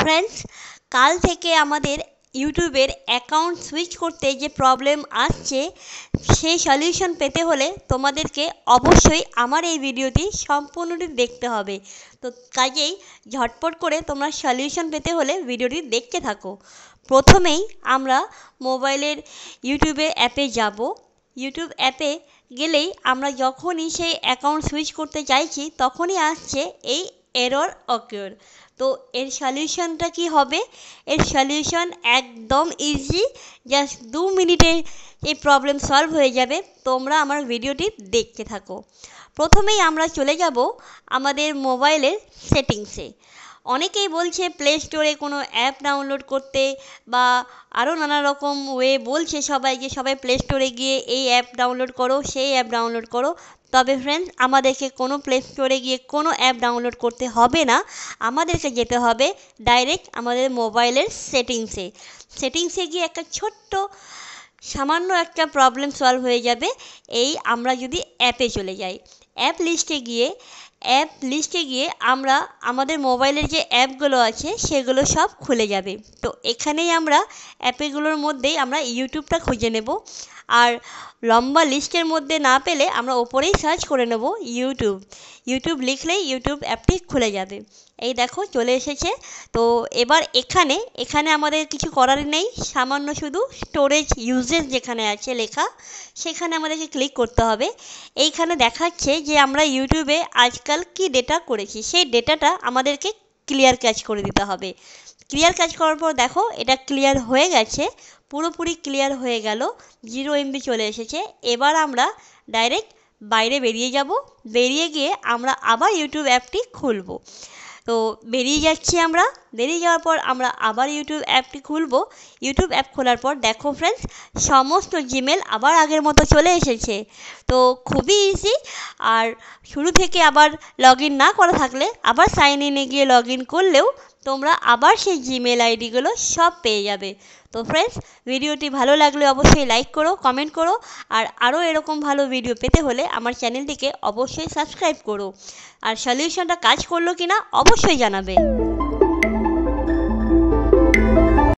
friends কাল থেকে আমাদের ইউটিউবের অ্যাকাউন্ট সুইচ করতে যে প্রবলেম আসছে সেই সলিউশন পেতে হলে তোমাদেরকে অবশ্যই আমার এই ভিডিওটি সম্পূর্ণটি দেখতে হবে তো কাজেই ঝটপট করে তোমরা সলিউশন পেতে হলে ভিডিওটি দেখতে থাকো প্রথমেই আমরা মোবাইলের ইউটিউবে অ্যাপে যাব ইউটিউব অ্যাপে গেলেই আমরা যখনই সেই অ্যাকাউন্ট সুইচ করতে চাইছি তখনই আসছে এই এরর অকিওর তো এর সলিউশনটা কি হবে এর সলিউশন একদম ইজি জাস্ট দু মিনিটে এই প্রবলেম সলভ হয়ে যাবে তোমরা আমার ভিডিওটি দেখতে থাকো প্রথমেই আমরা চলে যাব আমাদের মোবাইলের সেটিংসে অনেকেই বলছে প্লে স্টোরে কোনো অ্যাপ ডাউনলোড করতে বা আরও নানা রকম ওয়ে বলছে সবাই যে সবাই প্লে স্টোরে গিয়ে এই অ্যাপ ডাউনলোড করো সেই অ্যাপ ডাউনলোড করো তবে ফ্রেন্ডস আমাদেরকে কোনো প্লে স্টোরে গিয়ে কোনো অ্যাপ ডাউনলোড করতে হবে না আমাদেরকে যেতে হবে ডাইরেক্ট আমাদের মোবাইলের সেটিংসে সেটিংসে গিয়ে একটা ছোট্ট সামান্য একটা প্রবলেম সলভ হয়ে যাবে এই আমরা যদি অ্যাপে চলে যাই অ্যাপ লিস্টে গিয়ে অ্যাপ লিস্টে গিয়ে আমরা আমাদের মোবাইলের যে অ্যাপগুলো আছে সেগুলো সব খুলে যাবে তো এখানেই আমরা অ্যাপেগুলোর মধ্যেই আমরা ইউটিউবটা খুঁজে নেব আর লম্বা লিস্টের মধ্যে না পেলে আমরা ওপরেই সার্চ করে নেব ইউটিউব ইউটিউব লিখলেই ইউটিউব অ্যাপটি খুলে যাবে এই দেখো চলে এসেছে তো এবার এখানে এখানে আমাদের কিছু করার নেই সামান্য শুধু স্টোরেজ ইউজেস যেখানে আছে লেখা সেখানে আমাদেরকে ক্লিক করতে হবে এইখানে দেখাচ্ছে যে আমরা ইউটিউবে আজকাল কি ডেটা করেছি সেই ডেটাটা আমাদেরকে ক্লিয়ার ক্যাচ করে দিতে হবে ক্লিয়ার কাজ করার পর দেখো এটা ক্লিয়ার হয়ে গেছে পুরোপুরি ক্লিয়ার হয়ে গেল জিরো এমবি চলে এসেছে এবার আমরা ডাইরেক্ট বাইরে বেরিয়ে যাব বেরিয়ে গিয়ে আমরা আবার ইউটিউব অ্যাপটি খুলব তো বেরিয়ে যাচ্ছি আমরা বেরিয়ে যাওয়ার পর আমরা আবার ইউটিউব অ্যাপটি খুলব ইউটিউব অ্যাপ খোলার পর দেখো ফ্রেন্ডস সমস্ত জিমেল আবার আগের মতো চলে এসেছে তো খুবই ইজি আর শুরু থেকে আবার লগ ইন না করা থাকলে আবার সাইন ইনে গিয়ে লগ ইন করলেও তোমরা আবার সেই জিমেল আইডিগুলো সব পেয়ে যাবে তো ফ্রেন্ডস ভিডিওটি ভালো লাগলে অবশ্যই লাইক করো কমেন্ট করো আর আরও এরকম ভালো ভিডিও পেতে হলে আমার চ্যানেলটিকে অবশ্যই সাবস্ক্রাইব করো আর সলিউশনটা কাজ করলো কি না অবশ্যই জানাবে